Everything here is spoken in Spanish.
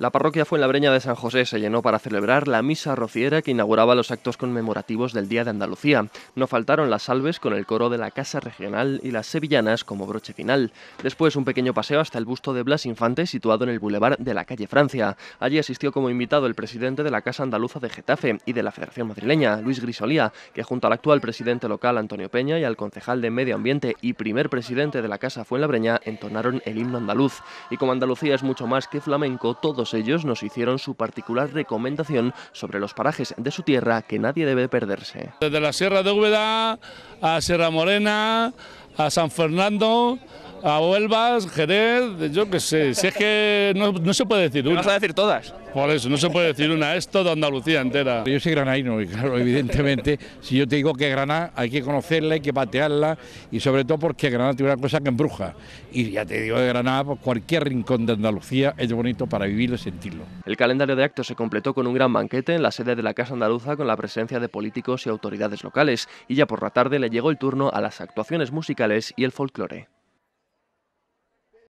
La parroquia Breña de San José se llenó para celebrar la misa rociera que inauguraba los actos conmemorativos del Día de Andalucía. No faltaron las salves con el coro de la Casa Regional y las sevillanas como broche final. Después un pequeño paseo hasta el busto de Blas Infante situado en el bulevar de la calle Francia. Allí asistió como invitado el presidente de la Casa Andaluza de Getafe y de la Federación Madrileña, Luis Grisolía, que junto al actual presidente local Antonio Peña y al concejal de Medio Ambiente y primer presidente de la Casa Fuenlabreña entonaron el himno andaluz. Y como Andalucía es mucho más que flamenco, todos ellos nos hicieron su particular recomendación sobre los parajes de su tierra que nadie debe perderse. Desde la Sierra de Úbeda a Sierra Morena, a San Fernando, a Huelvas, Jerez, yo qué sé. Si es que no, se puede decir una. Vas a decir todas. Por eso, no se puede decir una. Es toda Andalucía entera. Yo soy granaino y claro, evidentemente, si yo te digo que Granada hay que conocerla, hay que patearla y sobre todo porque Granada tiene una cosa que embruja. Y ya te digo de Granada, pues, cualquier rincón de Andalucía es bonito para vivirlo y sentirlo. El calendario de actos se completó con un gran banquete en la sede de la Casa Andaluza con la presencia de políticos y autoridades locales y ya por la tarde le llegó el turno a las actuaciones musicales y el folclore.